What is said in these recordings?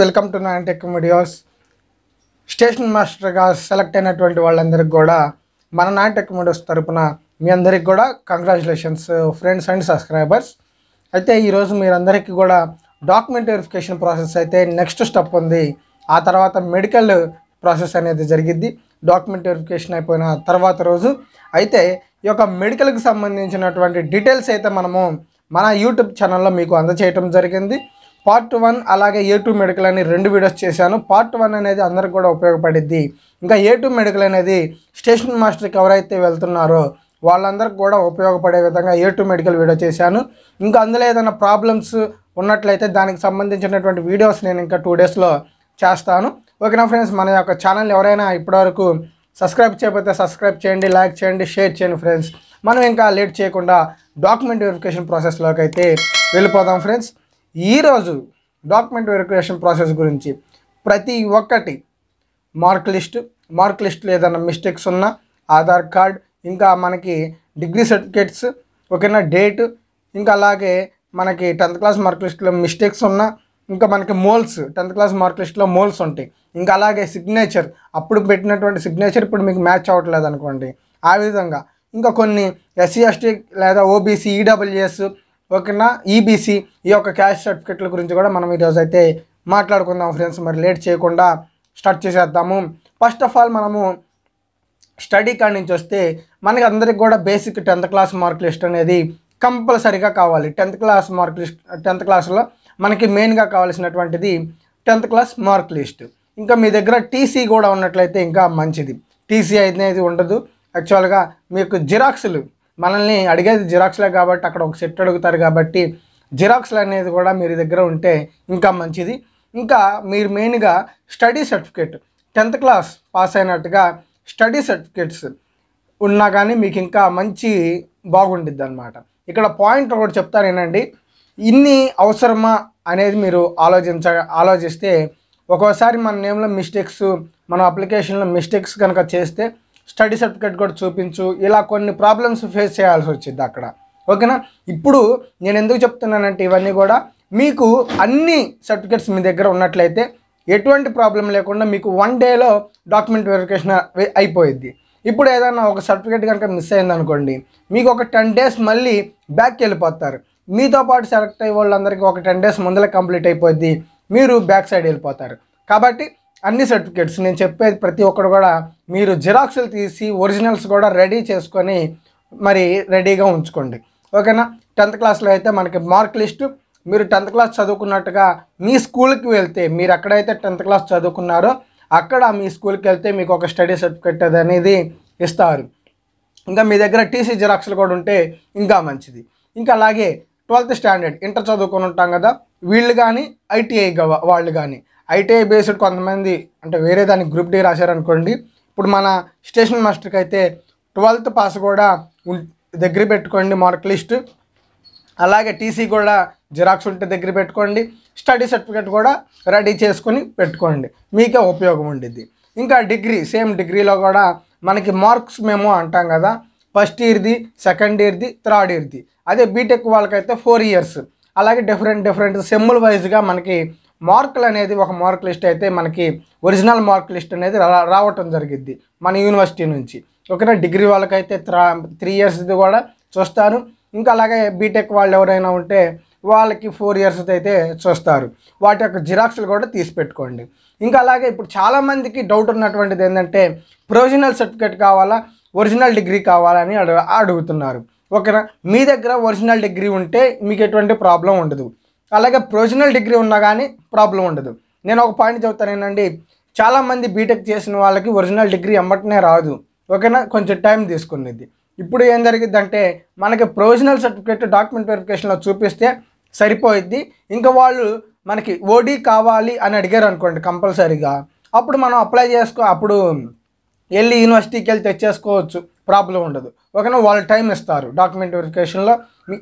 welcome to nine tech videos station మాస్టర్గా select అయినటువంటి వాళ్ళందరికీ కూడా మన నైన్ టెక్ వీడియోస్ తరపున మీ అందరికి కూడా కంగ్రాచులేషన్స్ ఫ్రెండ్స్ అండ్ సబ్స్క్రైబర్స్ అయితే ఈరోజు మీరందరికీ కూడా డాక్యుమెంట్ వెరిఫికేషన్ ప్రాసెస్ అయితే నెక్స్ట్ స్టెప్ ఉంది ఆ తర్వాత మెడికల్ ప్రాసెస్ అనేది జరిగిద్ది డాక్యుమెంట్ వెరిఫికేషన్ అయిపోయిన తర్వాత రోజు అయితే ఈ యొక్క మెడికల్కి సంబంధించినటువంటి డీటెయిల్స్ అయితే మనము మన యూట్యూబ్ ఛానల్లో మీకు అందచేయటం జరిగింది పార్ట్ వన్ అలాగే ఏ టూ మెడికల్ అని రెండు వీడియోస్ చేశాను పార్ట్ వన్ అనేది అందరికి కూడా ఉపయోగపడిద్ది ఇంకా ఏ టూ మెడికల్ అనేది స్టేషన్ మాస్టర్కి ఎవరైతే వెళ్తున్నారో వాళ్ళందరికి కూడా ఉపయోగపడే విధంగా ఏ టూ మెడికల్ వీడియో చేశాను ఇంకా అందులో ఏదైనా ప్రాబ్లమ్స్ ఉన్నట్లయితే దానికి సంబంధించినటువంటి వీడియోస్ నేను ఇంకా టూ డేస్లో చేస్తాను ఓకే నా ఫ్రెండ్స్ మన యొక్క ఛానల్ ఎవరైనా ఇప్పటివరకు సబ్స్క్రైబ్ చేయకపోతే సబ్స్క్రైబ్ చేయండి లైక్ చేయండి షేర్ చేయండి ఫ్రెండ్స్ మనం ఇంకా లేట్ చేయకుండా డాక్యుమెంట్ వెరిఫికేషన్ ప్రాసెస్లోకి అయితే వెళ్ళిపోదాం ఫ్రెండ్స్ ఈరోజు డాక్యుమెంట్ వెరిఫికేషన్ ప్రాసెస్ గురించి ప్రతి ఒక్కటి మార్క్ లిస్ట్ మార్క్ లిస్ట్లో ఏదైనా మిస్టేక్స్ ఉన్నా ఆధార్ కార్డ్ ఇంకా మనకి డిగ్రీ సర్టిఫికేట్స్ ఒకనా డేట్ ఇంకా అలాగే మనకి టెన్త్ క్లాస్ మార్క్ లిస్ట్లో మిస్టేక్స్ ఉన్నా ఇంకా మనకి మోల్స్ టెన్త్ క్లాస్ మార్క్ లిస్ట్లో మోల్స్ ఉంటాయి ఇంకా అలాగే సిగ్నేచర్ అప్పుడు పెట్టినటువంటి సిగ్నేచర్ ఇప్పుడు మీకు మ్యాచ్ అవ్వట్లేదు అనుకోండి ఆ విధంగా ఇంకా కొన్ని ఎస్సీ ఎస్టీ లేదా ఓబీసీ ఈడబ్ల్యూఎస్ ఓకేనా ఈబీసీ e ఈ యొక్క క్యాష్ సర్టిఫికెట్ల గురించి కూడా మనం ఈరోజు అయితే మాట్లాడుకుందాం ఫ్రెండ్స్ మరి లేట్ చేయకుండా స్టార్ట్ చేసేద్దాము ఫస్ట్ ఆఫ్ ఆల్ మనము స్టడీ కాడ నుంచి వస్తే మనకి అందరికి కూడా basic tenth class mark list అనేది కంపల్సరీగా కావాలి tenth class mark list tenth క్లాస్లో మనకి మెయిన్గా కావాల్సినటువంటిది టెన్త్ క్లాస్ మార్క్ లిస్ట్ ఇంకా మీ దగ్గర టీసీ కూడా ఉన్నట్లయితే ఇంకా మంచిది టీసీ అనేది ఉండదు యాక్చువల్గా మీకు జిరాక్స్లు మనల్ని అడిగేది జిరాక్స్లే కాబట్టి అక్కడ ఒక సెట్ అడుగుతారు కాబట్టి జిరాక్స్లు అనేది కూడా మీరు దగ్గర ఉంటే ఇంకా మంచిది ఇంకా మీరు మెయిన్గా study certificate tenth class pass అయినట్టుగా స్టడీ సర్టిఫికేట్స్ ఉన్నా కానీ మీకు ఇంకా మంచి బాగుండిద్ది అనమాట ఇక్కడ పాయింట్ ఒకటి చెప్తాను ఏనండి ఇన్ని అవసరమా అనేది మీరు ఆలోచించ ఆలోచిస్తే ఒక్కోసారి మన నేమ్లో మిస్టేక్స్ మన అప్లికేషన్లో మిస్టేక్స్ కనుక చేస్తే స్టడీ సర్టిఫికేట్ కూడా చూపించు ఇలా కొన్ని ప్రాబ్లమ్స్ ఫేస్ చేయాల్సి వచ్చింది అక్కడ ఓకేనా ఇప్పుడు నేను ఎందుకు చెప్తున్నానంటే ఇవన్నీ కూడా మీకు అన్ని సర్టిఫికేట్స్ మీ దగ్గర ఉన్నట్లయితే ఎటువంటి ప్రాబ్లం లేకుండా మీకు వన్ డేలో డాక్యుమెంట్ వెరిఫికేషన్ అయిపోయింది ఇప్పుడు ఏదైనా ఒక సర్టిఫికేట్ కనుక మిస్ అయిందనుకోండి మీకు ఒక టెన్ డేస్ మళ్ళీ బ్యాక్కి వెళ్ళిపోతారు మీతో పాటు సెలెక్ట్ అయ్యే వాళ్ళందరికీ ఒక టెన్ డేస్ ముందర కంప్లీట్ అయిపోద్ది మీరు బ్యాక్ సైడ్ వెళ్ళిపోతారు కాబట్టి అన్ని సర్టిఫికేట్స్ నేను చెప్పేది ప్రతి ఒక్కరు కూడా మీరు జిరాక్స్లు తీసి ఒరిజినల్స్ కూడా రెడీ చేసుకొని మరి రెడీగా ఉంచుకోండి ఓకేనా టెన్త్ క్లాస్లో అయితే మనకి మార్క్ లిస్టు మీరు టెన్త్ క్లాస్ చదువుకున్నట్టుగా మీ స్కూల్కి వెళ్తే మీరు ఎక్కడైతే టెన్త్ క్లాస్ చదువుకున్నారో అక్కడ మీ స్కూల్కి వెళ్తే మీకు ఒక స్టడీ సర్టిఫికేట్ అనేది ఇస్తారు ఇంకా మీ దగ్గర టీసీ జిరాక్స్లు కూడా ఉంటే ఇంకా మంచిది ఇంకా అలాగే ట్వెల్త్ స్టాండర్డ్ ఇంటర్ చదువుకొని ఉంటాం కదా వీళ్ళు కానీ ఐటీఐ వాళ్ళు కానీ ఐటీఐ బేస్డ్ కొంతమంది అంటే వేరే దానికి గ్రూప్ డి అనుకోండి ఇప్పుడు మన స్టేషన్ మాస్టర్కి అయితే ట్వెల్త్ పాస్ కూడా దగ్గర పెట్టుకోండి మార్క్ లిస్ట్ అలాగే టీసీ కూడా జిరాక్స్ ఉంటే దగ్గర పెట్టుకోండి స్టడీ సర్టిఫికేట్ కూడా రెడీ చేసుకుని పెట్టుకోండి మీకే ఉపయోగం ఉండిద్ది ఇంకా డిగ్రీ సేమ్ డిగ్రీలో కూడా మనకి మార్క్స్ మేము అంటాం కదా ఫస్ట్ ఇయర్ది సెకండ్ ఇయర్ది థర్డ్ ఇయర్ది అదే బీటెక్ వాళ్ళకైతే ఫోర్ ఇయర్స్ అలాగే డిఫరెంట్ డిఫరెంట్ సెమ్ముల వైజ్గా మనకి మార్కులు అనేది ఒక మార్క్ లిస్ట్ అయితే మనకి ఒరిజినల్ మార్క్ లిస్ట్ అనేది రావటం జరిగింది మన యూనివర్సిటీ నుంచి ఓకేనా డిగ్రీ వాళ్ళకైతే త్రీ ఇయర్స్ది కూడా చూస్తారు ఇంకా అలాగే బీటెక్ వాళ్ళు ఎవరైనా ఉంటే వాళ్ళకి ఫోర్ ఇయర్స్ అయితే చూస్తారు వాటి యొక్క జిరాక్స్లు కూడా తీసి పెట్టుకోండి ఇంకా అలాగే ఇప్పుడు చాలామందికి డౌట్ ఉన్నటువంటిది ఏంటంటే ప్రొవిజనల్ సర్టిఫికేట్ కావాలా ఒరిజినల్ డిగ్రీ కావాలా అని అడుగుతున్నారు ఓకేనా మీ దగ్గర ఒరిజినల్ డిగ్రీ ఉంటే మీకు ఎటువంటి ప్రాబ్లం ఉండదు అలాగే ప్రొవిజనల్ డిగ్రీ ఉన్నా కానీ ప్రాబ్లం ఉండదు నేను ఒక పాయింట్ చెబుతాను ఏంటండి చాలామంది బీటెక్ చేసిన వాళ్ళకి ఒరిజినల్ డిగ్రీ ఎమ్మటనే రాదు ఓకేనా కొంచెం టైం తీసుకునేది ఇప్పుడు ఏం జరిగిద్దంటే మనకి ప్రొవిజనల్ సర్టిఫికేట్ డాక్యుమెంట్ వెరిఫికేషన్లో చూపిస్తే సరిపోయిద్ది ఇంకా వాళ్ళు మనకి ఓడీ కావాలి అని అడిగారు అనుకోండి కంపల్సరీగా అప్పుడు మనం అప్లై చేసుకో అప్పుడు వెళ్ళి యూనివర్సిటీకి వెళ్ళి తెచ్చేసుకోవచ్చు ప్రాబ్లం ఉండదు ఓకేనా వాళ్ళు టైం ఇస్తారు డాక్యుమెంట్ వెరిఫికేషన్లో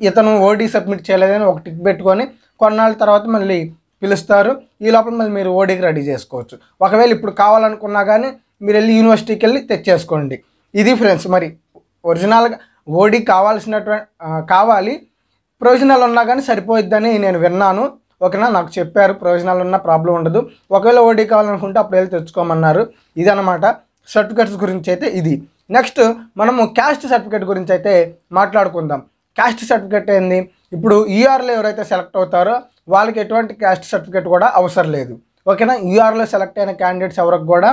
ఇతను ఓడీ సబ్మిట్ చేయలేదని ఒక టిక్ పెట్టుకొని కొన్నాళ్ళ తర్వాత మళ్ళీ పిలుస్తారు ఈ లోపల మళ్ళీ మీరు ఓడికి రెడీ చేసుకోవచ్చు ఒకవేళ ఇప్పుడు కావాలనుకున్నా కానీ మీరు వెళ్ళి యూనివర్సిటీకి వెళ్ళి తెచ్చేసుకోండి ఇది ఫ్రెండ్స్ మరి ఒరిజినల్గా ఓడి కావాల్సినటువంటి కావాలి ప్రొవిజనల్ ఉన్నా కానీ సరిపోయిద్దని నేను విన్నాను ఓకేనా నాకు చెప్పారు ప్రొవిజనల్ ఉన్న ప్రాబ్లం ఉండదు ఒకవేళ ఓడి కావాలనుకుంటే అప్పుడు వెళ్ళి తెచ్చుకోమన్నారు ఇదనమాట సర్టిఫికెట్స్ గురించి అయితే ఇది నెక్స్ట్ మనము క్యాస్ట్ సర్టిఫికేట్ గురించి అయితే మాట్లాడుకుందాం క్యాస్ట్ సర్టిఫికేట్ ఏంది ఇప్పుడు ఈఆర్లో e ఎవరైతే సెలెక్ట్ అవుతారో వాళ్ళకి ఎటువంటి క్యాస్ట్ సర్టిఫికేట్ కూడా అవసరం లేదు ఓకేనా ఈఆర్లో e సెలెక్ట్ అయిన క్యాండిడేట్స్ ఎవరికి కూడా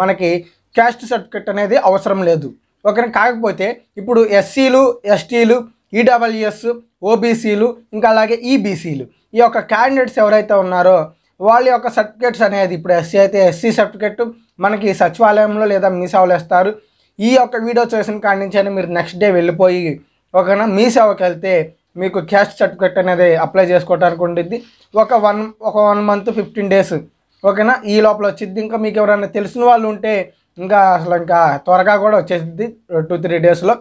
మనకి క్యాస్ట్ సర్టిఫికేట్ అనేది అవసరం లేదు ఓకేనా కాకపోతే ఇప్పుడు ఎస్సీలు ఎస్టీలు ఈడబ్ల్యూఎస్ ఓబీసీలు ఇంకా అలాగే ఈబీసీలు e ఈ యొక్క క్యాండిడేట్స్ ఎవరైతే ఉన్నారో వాళ్ళ యొక్క సర్టిఫికేట్స్ అనేది ఇప్పుడు ఎస్సీ అయితే ఎస్సీ సర్టిఫికేట్ మనకి సచివాలయంలో లేదా మీ సేవలు ఇస్తారు ఈ యొక్క వీడియో చూసిన కాడి నుంచి మీరు నెక్స్ట్ డే వెళ్ళిపోయి ఒకనా మీ సేవకి వెళ్తే మీకు క్యాస్ట్ సర్టిఫికెట్ అనేది అప్లై చేసుకోవటానికి ఉండిద్ది ఒక వన్ ఒక వన్ మంత్ ఫిఫ్టీన్ డేస్ ఓకేనా ఈ లోపల వచ్చింది ఇంకా మీకు ఎవరైనా తెలిసిన వాళ్ళు ఉంటే ఇంకా అసలు ఇంకా త్వరగా కూడా వచ్చేసింది టూ త్రీ డేస్లో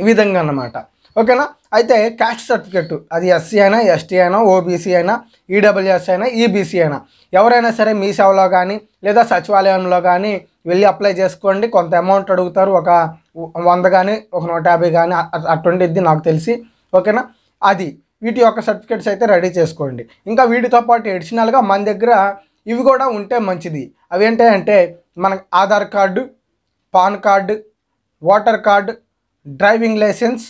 ఈ విధంగా అన్నమాట ఓకేనా అయితే క్యాస్ట్ సర్టిఫికెట్ అది ఎస్సీ అయినా ఎస్టీ అయినా ఓబీసీ అయినా ఈడబ్ల్యూఎస్ e అయినా ఈబీసీ e అయినా ఎవరైనా సరే మీ సేవలో కానీ లేదా సచివాలయంలో కానీ వెళ్ళి అప్లై చేసుకోండి కొంత అమౌంట్ అడుగుతారు ఒక వంద కానీ ఒక నూట యాభై కానీ అటువంటిది నాకు తెలిసి ఓకేనా అది వీటి యొక్క సర్టిఫికేట్స్ అయితే రెడీ చేసుకోండి ఇంకా వీటితో పాటు ఎడిషనల్గా మన దగ్గర ఇవి కూడా ఉంటే మంచిది అవి ఏంటంటే మన Aadhaar card PAN card voter card driving licence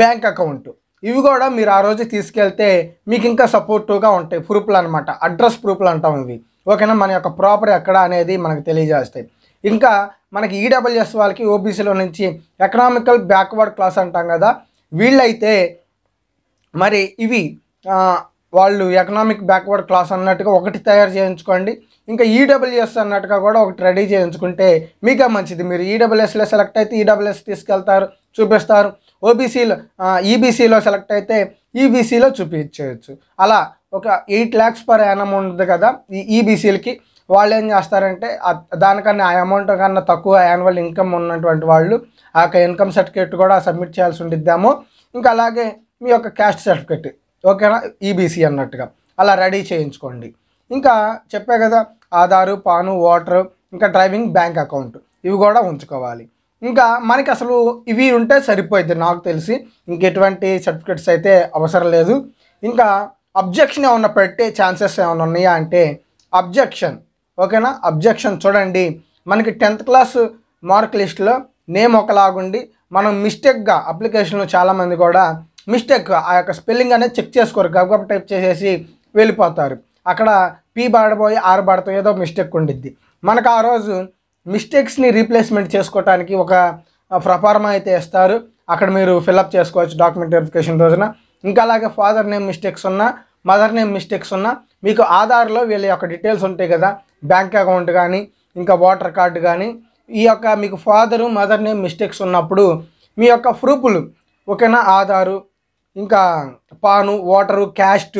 bank account ఇవి కూడా మీరు ఆ రోజు తీసుకెళ్తే మీకు ఇంకా సపోర్టివ్గా ఉంటాయి ప్రూఫ్లు అనమాట అడ్రస్ ప్రూఫ్లు అంటాం ఇవి ఓకేనా మన యొక్క ప్రాపర్ ఎక్కడ అనేది మనకు తెలియజేస్తాయి ఇంకా మనకి ఈడబ్ల్యూఎస్ e వాళ్ళకి ఓబీసీలో నుంచి ఎకనామికల్ బ్యాక్వర్డ్ క్లాస్ అంటాం కదా వీళ్ళైతే మరి ఇవి వాళ్ళు ఎకనామిక్ బ్యాక్వర్డ్ క్లాస్ అన్నట్టుగా ఒకటి తయారు చేయించుకోండి ఇంకా ఈడబ్ల్యూఎస్ e అన్నట్టుగా కూడా ఒకటి రెడీ చేయించుకుంటే మీకే మంచిది మీరు ఈడబ్ల్యూఎస్లో e సెలెక్ట్ అయితే ఈడబ్ల్యూఎస్ e తీసుకెళ్తారు చూపిస్తారు ఓబీసీలో ఈబీసీలో సెలెక్ట్ అయితే ఈబీసీలో చూపించేయచ్చు అలా ఒక ఎయిట్ ల్యాక్స్ పర్ యానం ఉంటుంది కదా ఈ ఈబీసీలకి వాళ్ళు ఏం చేస్తారంటే దానికన్నా ఆ అమౌంట్ కన్నా తక్కువ యాన్యువల్ ఇన్కమ్ ఉన్నటువంటి వాళ్ళు ఆ యొక్క ఇన్కమ్ సర్టిఫికేట్ కూడా సబ్మిట్ చేయాల్సి ఉండిద్దాము ఇంకా అలాగే మీ యొక్క క్యాస్ట్ సర్టిఫికేట్ ఓకేనా ఈబీసీ e అన్నట్టుగా అలా రెడీ చేయించుకోండి ఇంకా చెప్పే కదా ఆధారు పాను ఓటరు ఇంకా డ్రైవింగ్ బ్యాంక్ అకౌంట్ ఇవి కూడా ఉంచుకోవాలి ఇంకా మనకి అసలు ఇవి ఉంటే సరిపోయింది నాకు తెలిసి ఇంకెటువంటి సర్టిఫికెట్స్ అయితే అవసరం లేదు ఇంకా అబ్జెక్షన్ ఏమన్నా పెట్టే ఛాన్సెస్ ఏమైనా ఉన్నాయా అంటే అబ్జెక్షన్ ఓకేనా అబ్జెక్షన్ చూడండి మనకి టెన్త్ క్లాస్ మార్క్ లిస్ట్లో నేమ్ ఒకలాగుండి మనం మిస్టేక్గా అప్లికేషన్లో చాలామంది కూడా మిస్టేక్ ఆ యొక్క స్పెల్లింగ్ అనేది చెక్ చేసుకోరు గబగబ టైప్ చేసేసి వెళ్ళిపోతారు అక్కడ పీ బాడబోయి ఆరు బాడతో ఏదో మిస్టేక్ ఉండిద్ది మనకు ఆ రోజు మిస్టేక్స్ని రీప్లేస్మెంట్ చేసుకోవటానికి ఒక ప్రఫార్మా అయితే ఇస్తారు అక్కడ మీరు ఫిల్అప్ చేసుకోవచ్చు డాక్యుమెంట్ వెరిఫికేషన్ రోజున ఇంకా అలాగే ఫాదర్ నేమ్ మిస్టేక్స్ ఉన్నా మదర్ నేమ్ మిస్టేక్స్ ఉన్నా మీకు ఆధార్లో వీళ్ళ యొక్క డీటెయిల్స్ ఉంటాయి కదా బ్యాంక్ అకౌంట్ కానీ ఇంకా ఓటర్ కార్డు కానీ ఈ యొక్క మీకు ఫాదరు మదర్ నేమ్ మిస్టేక్స్ ఉన్నప్పుడు మీ యొక్క ప్రూఫ్లు ఓకేనా ఆధారు ఇంకా పాను ఓటరు క్యాస్ట్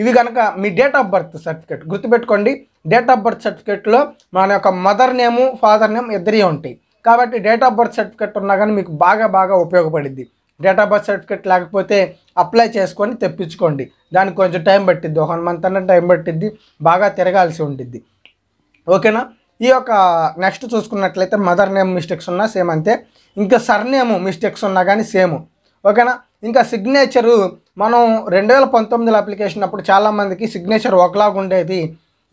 ఇవి కనుక మీ డేట్ ఆఫ్ బర్త్ సర్టిఫికేట్ గుర్తుపెట్టుకోండి డేట్ ఆఫ్ బర్త్ సర్టిఫికేట్లో మన యొక్క మదర్ నేము ఫాదర్ నేమ్ ఇద్దరే ఉంటాయి కాబట్టి డేట్ ఆఫ్ బర్త్ సర్టిఫికేట్ ఉన్నా కానీ మీకు బాగా బాగా ఉపయోగపడింది డేట్ ఆఫ్ బర్త్ సర్టిఫికేట్ లేకపోతే అప్లై చేసుకొని తెప్పించుకోండి దానికి కొంచెం టైం పట్టిద్ది ఒక మంత్ అన్న టైం పట్టిద్ది బాగా తిరగాల్సి ఉంటుంది ఓకేనా ఈ యొక్క నెక్స్ట్ చూసుకున్నట్లయితే మదర్ నేమ్ మిస్టేక్స్ ఉన్నా సేమ్ అంతే ఇంకా సర్నేమ్ మిస్టేక్స్ ఉన్నా కానీ సేమ్ ఓకేనా ఇంకా సిగ్నేచరు మనం రెండు వేల పంతొమ్మిదిలో అప్లికేషన్ అప్పుడు చాలామందికి సిగ్నేచర్ ఒకలాగా ఉండేది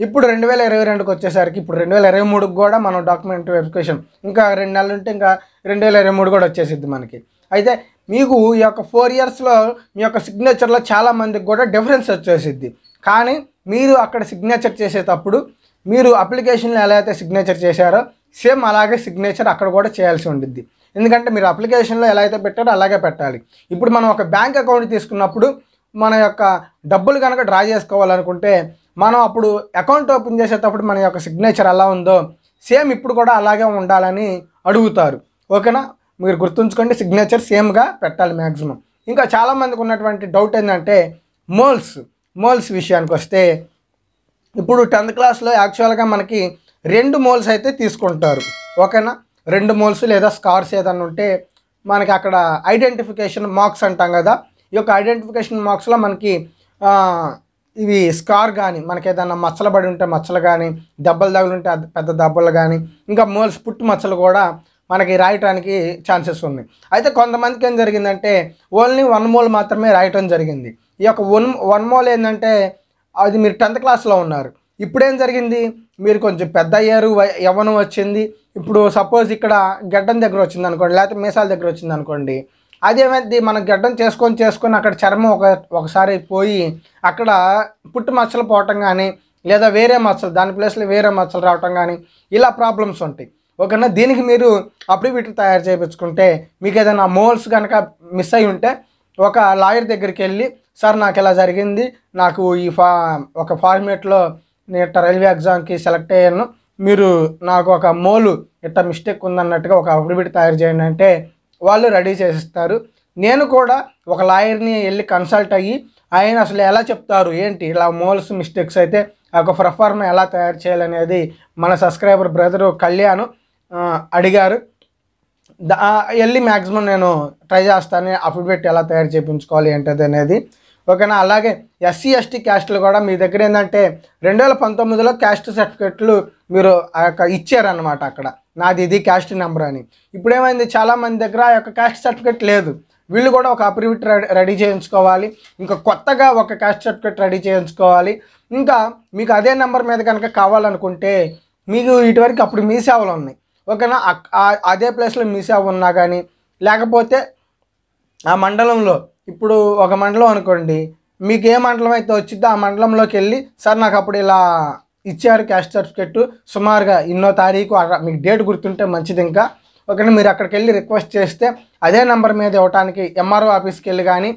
ఇప్పుడు రెండు వేల ఇరవై రెండుకి వచ్చేసరికి ఇప్పుడు రెండు వేల ఇరవై మూడుకి కూడా మనం డాక్యుమెంట్ వెరిఫికేషన్ ఇంకా రెండు నెలలు ఉంటే ఇంకా రెండు వేల ఇరవై మూడు కూడా వచ్చేసిద్ది మనకి అయితే మీకు ఈ యొక్క ఫోర్ ఇయర్స్లో మీ యొక్క సిగ్నేచర్లో చాలామందికి కూడా డిఫరెన్స్ వచ్చేసిద్ది కానీ మీరు అక్కడ సిగ్నేచర్ చేసేటప్పుడు మీరు అప్లికేషన్లో ఎలా అయితే సిగ్నేచర్ చేశారో సేమ్ అలాగే సిగ్నేచర్ అక్కడ కూడా చేయాల్సి ఉండిద్ది ఎందుకంటే మీరు అప్లికేషన్లో ఎలా అయితే పెట్టారో అలాగే పెట్టాలి ఇప్పుడు మనం ఒక బ్యాంక్ అకౌంట్ తీసుకున్నప్పుడు మన యొక్క డబ్బులు కనుక డ్రా చేసుకోవాలనుకుంటే మనం అప్పుడు అకౌంట్ ఓపెన్ చేసేటప్పుడు మన యొక్క సిగ్నేచర్ ఎలా ఉందో సేమ్ ఇప్పుడు కూడా అలాగే ఉండాలని అడుగుతారు ఓకేనా మీరు గుర్తుంచుకోండి సిగ్నేచర్ సేమ్గా పెట్టాలి మ్యాక్సిమం ఇంకా చాలామందికి ఉన్నటువంటి డౌట్ ఏంటంటే మోల్స్ మోల్స్ విషయానికి వస్తే ఇప్పుడు టెన్త్ క్లాస్లో యాక్చువల్గా మనకి రెండు మోల్స్ అయితే తీసుకుంటారు ఓకేనా రెండు మోల్స్ లేదా స్కార్స్ ఏదన్నా ఉంటే మనకి అక్కడ ఐడెంటిఫికేషన్ మార్క్స్ అంటాం కదా ఈ యొక్క ఐడెంటిఫికేషన్ మార్క్స్లో మనకి ఇవి స్కార్ కానీ మనకి ఏదైనా మచ్చలు పడి ఉంటే మచ్చలు కానీ దెబ్బలు తగులుంటే పెద్ద దెబ్బలు కానీ ఇంకా మోల్స్ పుట్టు మచ్చలు కూడా మనకి రాయటానికి ఛాన్సెస్ ఉంది అయితే కొంతమందికి ఏం జరిగిందంటే ఓన్లీ వన్ మోల్ మాత్రమే రాయటం జరిగింది ఈ యొక్క వన్ వన్ మోల్ ఏంటంటే అది మీరు టెన్త్ క్లాస్లో ఉన్నారు ఇప్పుడేం జరిగింది మీరు కొంచెం పెద్ద అయ్యారు యవ్వనం వచ్చింది ఇప్పుడు సపోజ్ ఇక్కడ గడ్డం దగ్గర వచ్చింది అనుకోండి లేకపోతే మీసాల దగ్గర వచ్చింది అనుకోండి అదేమైంది మనం గడ్డం చేసుకొని చేసుకొని అక్కడ చర్మం ఒక ఒకసారి పోయి అక్కడ పుట్టు మచ్చలు పోవటం కానీ లేదా వేరే మచ్చలు దాని ప్లేస్లో వేరే మచ్చలు రావటం కానీ ఇలా ప్రాబ్లమ్స్ ఉంటాయి ఓకేనా దీనికి మీరు అప్రిబిటర్ తయారు చేయించుకుంటే మీకు ఏదైనా మోల్స్ కనుక మిస్ అయి ఉంటే ఒక లాయర్ దగ్గరికి వెళ్ళి సార్ నాకు ఇలా జరిగింది నాకు ఈ ఫా ఒక ఫార్మేట్లో నేను రైల్వే ఎగ్జామ్కి సెలెక్ట్ అయ్యాను మీరు నాకు ఒక మోలు ఇట్ట మిస్టేక్ ఉందన్నట్టుగా ఒక అఫిడవిట్ తయారు చేయండి అంటే వాళ్ళు రెడీ చేసిస్తారు నేను కూడా ఒక లాయర్ని వెళ్ళి కన్సల్ట్ అయ్యి ఆయన అసలు ఎలా చెప్తారు ఏంటి ఇలా మోల్స్ మిస్టేక్స్ అయితే ఒక ప్రఫార్మ ఎలా తయారు చేయాలనేది మన సబ్స్క్రైబర్ బ్రదరు కళ్యాణ్ అడిగారు దా వెళ్ళి మ్యాక్సిమం నేను ట్రై చేస్తాను అఫిడవిట్ ఎలా తయారు చేయించుకోవాలి ఏంటది అనేది ఓకేనా అలాగే ఎస్సీ ఎస్టీ క్యాస్ట్లు కూడా మీ దగ్గర ఏంటంటే రెండు వేల పంతొమ్మిదిలో క్యాస్ట్ సర్టిఫికెట్లు మీరు ఆ యొక్క ఇచ్చారనమాట అక్కడ నాది ఇది క్యాస్ట్ నెంబర్ అని ఇప్పుడు ఏమైంది చాలామంది దగ్గర ఆ యొక్క క్యాస్ట్ సర్టిఫికెట్ లేదు వీళ్ళు కూడా ఒక అప్రివిట్ రెడీ చేయించుకోవాలి ఇంకా కొత్తగా ఒక క్యాస్ట్ సర్టిఫికెట్ రెడీ చేయించుకోవాలి ఇంకా మీకు అదే నెంబర్ మీద కనుక కావాలనుకుంటే మీకు ఇటువరకు అప్పుడు మీ సేవలు ఉన్నాయి ఓకేనా అదే ప్లేస్లో మీ సేవ ఉన్నా కానీ లేకపోతే ఆ మండలంలో ఇప్పుడు ఒక మండలం అనుకోండి మీకు ఏ మండలం అయితే వచ్చిందో ఆ మండలంలోకి వెళ్ళి సార్ నాకు అప్పుడు ఇలా ఇచ్చారు క్యాస్ట్ సర్టిఫికెట్ సుమారుగా ఇన్నో తారీఖు మీకు డేట్ గుర్తుంటే మంచిది ఇంకా ఓకేనా మీరు అక్కడికి వెళ్ళి రిక్వెస్ట్ చేస్తే అదే నెంబర్ మీద ఇవ్వటానికి ఎంఆర్ఓ ఆఫీస్కి వెళ్ళి కానీ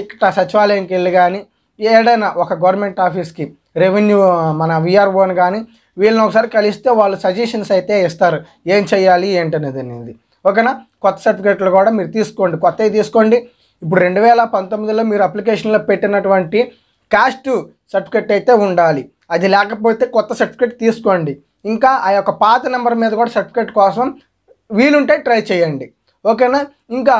ఇక్కడ సచివాలయంకి వెళ్ళి కానీ ఏడైనా ఒక గవర్నమెంట్ ఆఫీస్కి రెవెన్యూ మన విఆర్ఓని కానీ వీళ్ళని ఒకసారి కలిస్తే వాళ్ళు సజెషన్స్ అయితే ఇస్తారు ఏం చేయాలి ఏంటనేది అనేది ఓకేనా కొత్త సర్టిఫికేట్లు కూడా మీరు తీసుకోండి కొత్తవి తీసుకోండి ఇప్పుడు రెండు వేల పంతొమ్మిదిలో మీరు అప్లికేషన్లో పెట్టినటువంటి క్యాస్ట్ సర్టిఫికెట్ అయితే ఉండాలి అది లేకపోతే కొత్త సర్టిఫికెట్ తీసుకోండి ఇంకా ఆ యొక్క పాత నెంబర్ మీద కూడా సర్టిఫికెట్ కోసం వీలుంటే ట్రై చేయండి ఓకేనా ఇంకా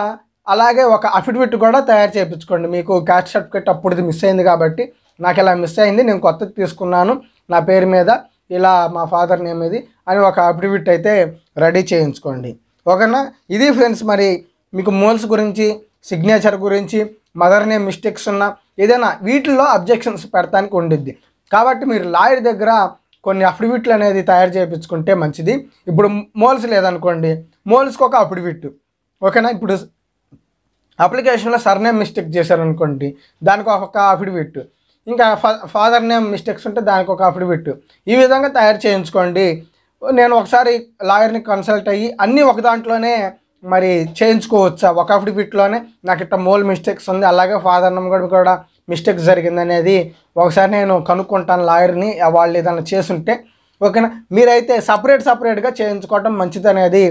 అలాగే ఒక అఫిడవిట్ కూడా తయారు చేయించుకోండి మీకు క్యాస్ట్ సర్టిఫికేట్ అప్పుడుది మిస్ అయింది కాబట్టి నాకు ఇలా మిస్ అయింది నేను కొత్తది తీసుకున్నాను నా పేరు మీద ఇలా మా ఫాదర్ నేమ్ ఇది అని ఒక అఫిడవిట్ అయితే రెడీ చేయించుకోండి ఓకేనా ఇది ఫ్రెండ్స్ మరి మీకు మోల్స్ గురించి సిగ్నేచర్ గురించి మదర్ నేమ్ మిస్టేక్స్ ఉన్న ఏదైనా వీటిల్లో అబ్జెక్షన్స్ పెడతానికి ఉండిద్ది కాబట్టి మీరు లాయర్ దగ్గర కొన్ని అఫిడవిట్లు అనేది తయారు చేయించుకుంటే మంచిది ఇప్పుడు మోల్స్ లేదనుకోండి మోల్స్కి ఒక అఫిడవిట్ ఓకేనా ఇప్పుడు అప్లికేషన్లో సర్నేమ్ మిస్టేక్ చేశారనుకోండి దానికి ఒక అఫిడవిట్ ఇంకా ఫాదర్ నేమ్ మిస్టేక్స్ ఉంటే దానికి ఒక అఫిడవిట్ ఈ విధంగా తయారు చేయించుకోండి నేను ఒకసారి లాయర్ని కన్సల్ట్ అయ్యి అన్నీ ఒక దాంట్లోనే మరి చేయించుకోవచ్చా ఒక ఫిట్లోనే నాకు ఇట్ట మోల్ మిస్టేక్స్ ఉంది అలాగే ఫాదర్ నమ్మగడు కూడా మిస్టేక్ జరిగిందనేది ఒకసారి నేను కనుక్కుంటాను లాయర్ని వాళ్ళు ఏదైనా చేసుంటే ఓకేనా మీరైతే సపరేట్ సపరేట్గా చేయించుకోవటం మంచిదనేది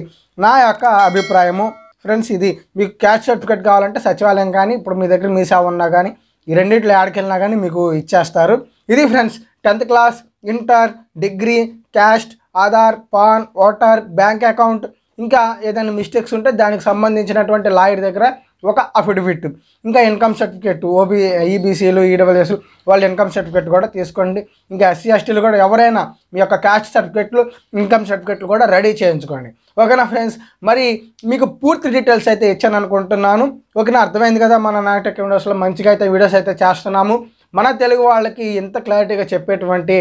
నా యొక్క అభిప్రాయము ఫ్రెండ్స్ ఇది మీకు క్యాష్ సర్టిఫికేట్ కావాలంటే సచివాలయం కానీ ఇప్పుడు మీ దగ్గర మీ సేవ ఉన్నా కానీ ఈ రెండింటిలో ఆడికెళ్ళినా కానీ మీకు ఇచ్చేస్తారు ఇది friends tenth class inter degree caste Aadhaar PAN voter bank account ఇంకా ఏదైనా మిస్టేక్స్ ఉంటే దానికి సంబంధించినటువంటి లాయర్ దగ్గర ఒక అఫిడవిట్ ఇంకా ఇన్కమ్ సర్టిఫికేట్ ఓబీ ఈబీసీలు ఈడబ్ల్యూఎస్ వాళ్ళ ఇన్కమ్ సర్టిఫికేట్ కూడా తీసుకోండి ఇంకా ఎస్సీ ఎస్టీలు కూడా ఎవరైనా మీ యొక్క క్యాస్ట్ సర్టిఫికేట్లు ఇన్కమ్ సర్టిఫికేట్లు కూడా రెడీ చేయించుకోండి ఓకేనా ఫ్రెండ్స్ మరి మీకు పూర్తి డీటెయిల్స్ అయితే ఇచ్చాను అనుకుంటున్నాను ఓకేనా అర్థమైంది కదా మన నాటక వీడియోస్లో మంచిగా అయితే వీడియోస్ అయితే చేస్తున్నాము మన తెలుగు వాళ్ళకి ఎంత క్లారిటీగా చెప్పేటువంటి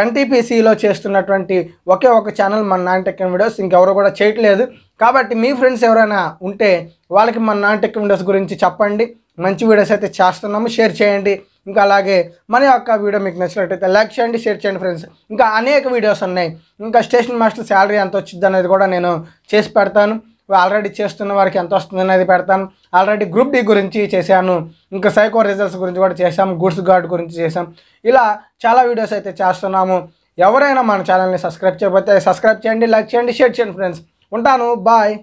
ఎన్టీపీసీలో చేస్తున్నటువంటి ఒకే ఒక ఛానల్ మన నాన్ టెక్ వీడియోస్ ఇంకెవరు కూడా చేయట్లేదు కాబట్టి మీ ఫ్రెండ్స్ ఎవరైనా ఉంటే వాళ్ళకి మన నాన్ టెక్ వీడియోస్ గురించి చెప్పండి మంచి వీడియోస్ అయితే చేస్తున్నాము షేర్ చేయండి ఇంకా అలాగే మన యొక్క వీడియో మీకు నచ్చినట్టయితే లైక్ చేయండి షేర్ చేయండి ఫ్రెండ్స్ ఇంకా అనేక వీడియోస్ ఉన్నాయి ఇంకా స్టేషన్ మాస్టర్ శాలరీ ఎంత వచ్చింది అనేది కూడా నేను చేసి పెడతాను ఆల్రెడీ చేస్తున్న వారికి ఎంత వస్తుంది అనేది పెడతాను ఆల్రెడీ గ్రూప్ డి గురించి చేశాను ఇంకా సైకో రిజల్ట్స్ గురించి కూడా చేశాం గుడ్స్ గార్డ్ గురించి చేశాం ఇలా చాలా వీడియోస్ అయితే చేస్తున్నాము ఎవరైనా మన ఛానల్ని సబ్స్క్రైబ్ చేయకపోతే సబ్స్క్రైబ్ చేయండి లైక్ చేయండి షేర్ చేయండి ఫ్రెండ్స్ ఉంటాను బాయ్